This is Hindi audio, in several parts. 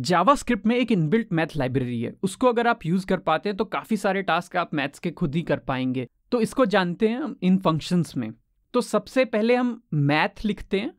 जावास्क्रिप्ट में एक इनबिल्ट मैथ लाइब्रेरी है उसको अगर आप यूज़ कर पाते हैं तो काफ़ी सारे टास्क आप मैथ्स के खुद ही कर पाएंगे तो इसको जानते हैं हम इन फंक्शंस में तो सबसे पहले हम मैथ लिखते हैं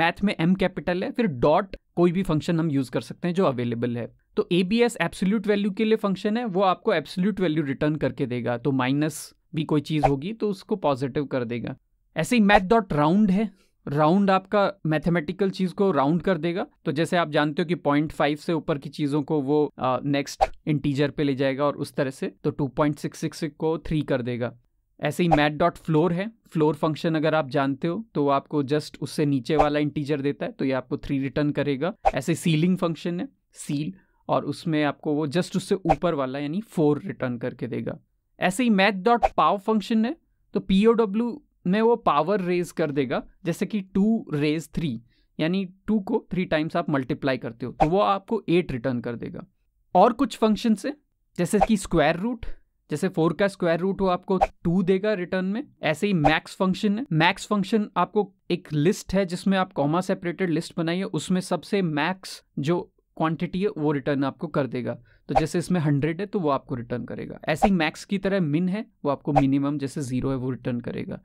मैथ में एम कैपिटल है फिर डॉट कोई भी फंक्शन हम यूज़ कर सकते हैं जो अवेलेबल है तो A B S absolute value के लिए फंक्शन है वो आपको एब्सोल्यूट वैल्यू रिटर्न करके देगा तो माइनस भी कोई चीज़ होगी तो उसको पॉजिटिव कर देगा ऐसे ही मैथ डॉट राउंड है राउंड आपका मैथमेटिकल चीज़ को राउंड कर देगा तो जैसे आप जानते हो कि पॉइंट फाइव से ऊपर की चीज़ों को वो नेक्स्ट इंटीजर पे ले जाएगा और उस तरह से तो टू पॉइंट सिक्स सिक्स को थ्री कर देगा ऐसे ही मैट डॉट फ्लोर है फ्लोर फंक्शन अगर आप जानते हो तो आपको जस्ट उससे नीचे वाला इंटीजर देता है तो ये आपको थ्री रिटर्न करेगा ऐसे सीलिंग फंक्शन है सील और उसमें आपको वो जस्ट उससे ऊपर वाला यानी फोर रिटर्न करके देगा ऐसे ही मैथ डॉट पाव फंक्शन है तो पीओडब्ल्यू में वो पावर रेज कर देगा जैसे कि टू रेज थ्री यानी टू को थ्री टाइम्स आप मल्टीप्लाई करते हो तो वो आपको एट रिटर्न कर देगा और कुछ फंक्शन से जैसे कि स्क्वायर रूट जैसे फोर का स्क्वायर रूट वो आपको टू देगा रिटर्न में ऐसे ही मैक्स फंक्शन है मैक्स फंक्शन आपको एक लिस्ट है जिसमें आप कॉमा सेपरेटेड लिस्ट बनाइए उसमें सबसे मैक्स जो क्वांटिटी है वो रिटर्न आपको कर देगा तो जैसे इसमें हंड्रेड है तो वो आपको रिटर्न करेगा ऐसे ही मैक्स की तरह मिन है वो आपको मिनिमम जैसे जीरो है वो रिटर्न करेगा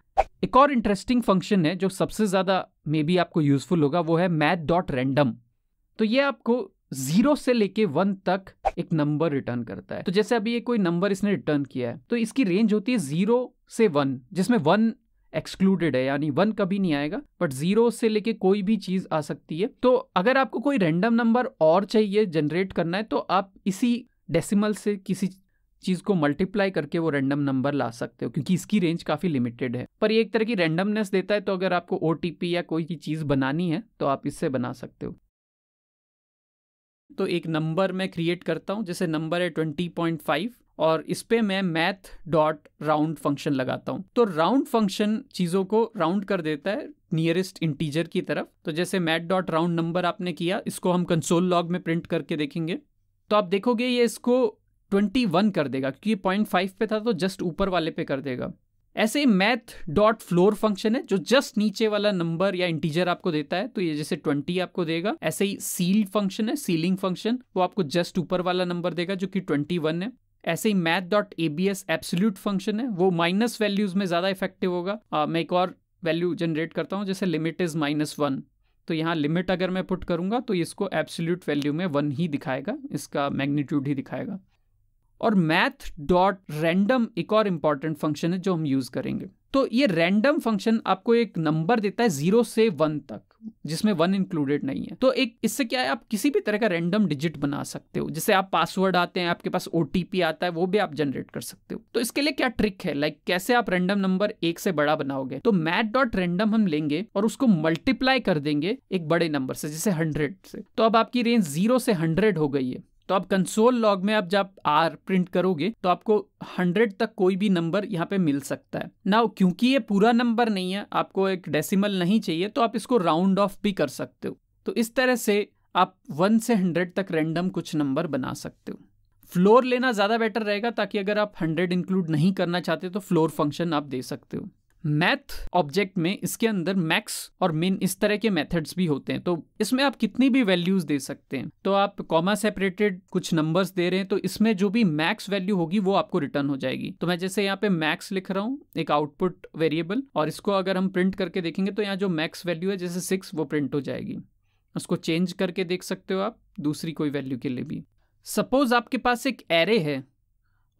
एक और इंटरेस्टिंग फंक्शन है जो सबसे ज़्यादा मे बी आपको यूजफुल होगा वो है मैथ डॉट रैंडम तो ये आपको जीरो से लेके वन तक एक नंबर रिटर्न करता है तो जैसे अभी ये कोई नंबर इसने रिटर्न किया है तो इसकी रेंज होती है जीरो से वन जिसमें वन एक्सक्लूडेड है यानी वन कभी नहीं आएगा बट जीरो से लेके कोई भी चीज आ सकती है तो अगर आपको कोई रेंडम नंबर और चाहिए जनरेट करना है तो आप इसी डेसिमल से किसी चीज़ को मल्टीप्लाई करके वो रैंडम नंबर ला सकते हो क्योंकि इसकी रेंज काफ़ी लिमिटेड है पर ये एक तरह की रैंडमनेस देता है तो अगर आपको ओ या कोई चीज़ बनानी है तो आप इससे बना सकते हो तो एक नंबर मैं क्रिएट करता हूँ जैसे नंबर है ट्वेंटी पॉइंट फाइव और इस पर मैं मैथ डॉट राउंड फंक्शन लगाता हूँ तो राउंड फंक्शन चीज़ों को राउंड कर देता है नियरेस्ट इंटीजर की तरफ तो जैसे मैथ डॉट राउंड नंबर आपने किया इसको हम कंसोल लॉग में प्रिंट करके देखेंगे तो आप देखोगे ये इसको ट्वेंटी वन कर देगा क्योंकि पॉइंट फाइव पे था तो जस्ट ऊपर वाले पे कर देगा ऐसे ही मैथ डॉट फ्लोर फंक्शन है जो जस्ट नीचे वाला नंबर या इंटीजर आपको देता है तो ये जैसे ट्वेंटी आपको देगा ऐसे ही सील फंक्शन है सीलिंग फंक्शन वो आपको जस्ट ऊपर वाला नंबर देगा जो कि ट्वेंटी वन है ऐसे ही math dot A B S absolute function है वो माइनस वैल्यूज में ज़्यादा इफेक्टिव होगा आ, मैं एक और वैल्यू जनरेट करता हूँ जैसे लिमिट इज़ माइनस वन तो यहाँ लिमिट अगर मैं पुट करूंगा तो इसको एब्सोल्यूट वैल्यू में वन ही दिखाएगा इसका मैग्नीट्यूड ही दिखाएगा और मैथ डॉट रैंडम एक और इंपॉर्टेंट फंक्शन है जो हम यूज़ करेंगे तो ये रैंडम फंक्शन आपको एक नंबर देता है जीरो से वन तक जिसमें वन इंक्लूडेड नहीं है तो एक इससे क्या है आप किसी भी तरह का रैंडम डिजिट बना सकते हो जैसे आप पासवर्ड आते हैं आपके पास ओटीपी आता है वो भी आप जनरेट कर सकते हो तो इसके लिए क्या ट्रिक है लाइक like, कैसे आप रैंडम नंबर एक से बड़ा बनाओगे तो मैथ डॉट रैंडम हम लेंगे और उसको मल्टीप्लाई कर देंगे एक बड़े नंबर से जैसे हंड्रेड से तो अब आपकी रेंज जीरो से हंड्रेड हो गई है तो आप कंसोल लॉग में आप जब आर प्रिंट करोगे तो आपको हंड्रेड तक कोई भी नंबर यहाँ पे मिल सकता है ना क्योंकि ये पूरा नंबर नहीं है आपको एक डेसिमल नहीं चाहिए तो आप इसको राउंड ऑफ भी कर सकते हो तो इस तरह से आप वन से हंड्रेड तक रेंडम कुछ नंबर बना सकते हो फ्लोर लेना ज़्यादा बेटर रहेगा ताकि अगर आप हंड्रेड इंक्लूड नहीं करना चाहते तो फ्लोर फंक्शन आप दे सकते हो मैथ ऑब्जेक्ट में इसके अंदर मैक्स और मिन इस तरह के मेथड्स भी होते हैं तो इसमें आप कितनी भी वैल्यूज दे सकते हैं तो आप कॉमा सेपरेटेड कुछ नंबर्स दे रहे हैं तो इसमें जो भी मैक्स वैल्यू होगी वो आपको रिटर्न हो जाएगी तो मैं जैसे यहाँ पे मैक्स लिख रहा हूँ एक आउटपुट वेरिएबल और इसको अगर हम प्रिंट करके देखेंगे तो यहाँ जो मैक्स वैल्यू है जैसे सिक्स वो प्रिंट हो जाएगी उसको चेंज करके देख सकते हो आप दूसरी कोई वैल्यू के लिए भी सपोज आपके पास एक एरे है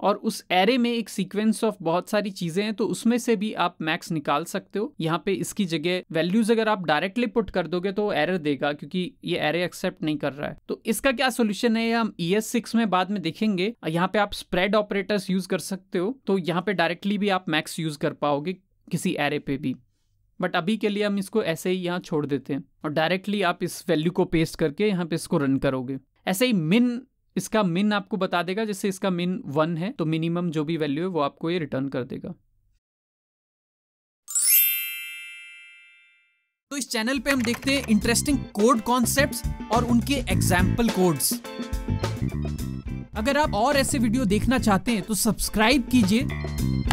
और उस एरे में एक सीक्वेंस ऑफ बहुत सारी चीज़ें हैं तो उसमें से भी आप मैक्स निकाल सकते हो यहाँ पे इसकी जगह वैल्यूज़ अगर आप डायरेक्टली पुट कर दोगे तो एरर देगा क्योंकि ये एरे एक्सेप्ट नहीं कर रहा है तो इसका क्या सोल्यूशन है हम ई एस सिक्स में बाद में देखेंगे यहाँ पे आप स्प्रेड ऑपरेटर्स यूज़ कर सकते हो तो यहाँ पे डायरेक्टली भी आप मैक्स यूज़ कर पाओगे किसी एरे पे भी बट अभी के लिए हम इसको ऐसे ही यहाँ छोड़ देते हैं और डायरेक्टली आप इस वैल्यू को पेस्ट करके यहाँ पे इसको रन करोगे ऐसे ही मिन इसका मिन आपको बता देगा जैसे इसका मिन वन है तो मिनिमम जो भी वैल्यू है वो आपको ये रिटर्न कर देगा तो इस चैनल पे हम देखते हैं इंटरेस्टिंग कोड कॉन्सेप्ट्स और उनके एग्जाम्पल कोड्स अगर आप और ऐसे वीडियो देखना चाहते हैं तो सब्सक्राइब कीजिए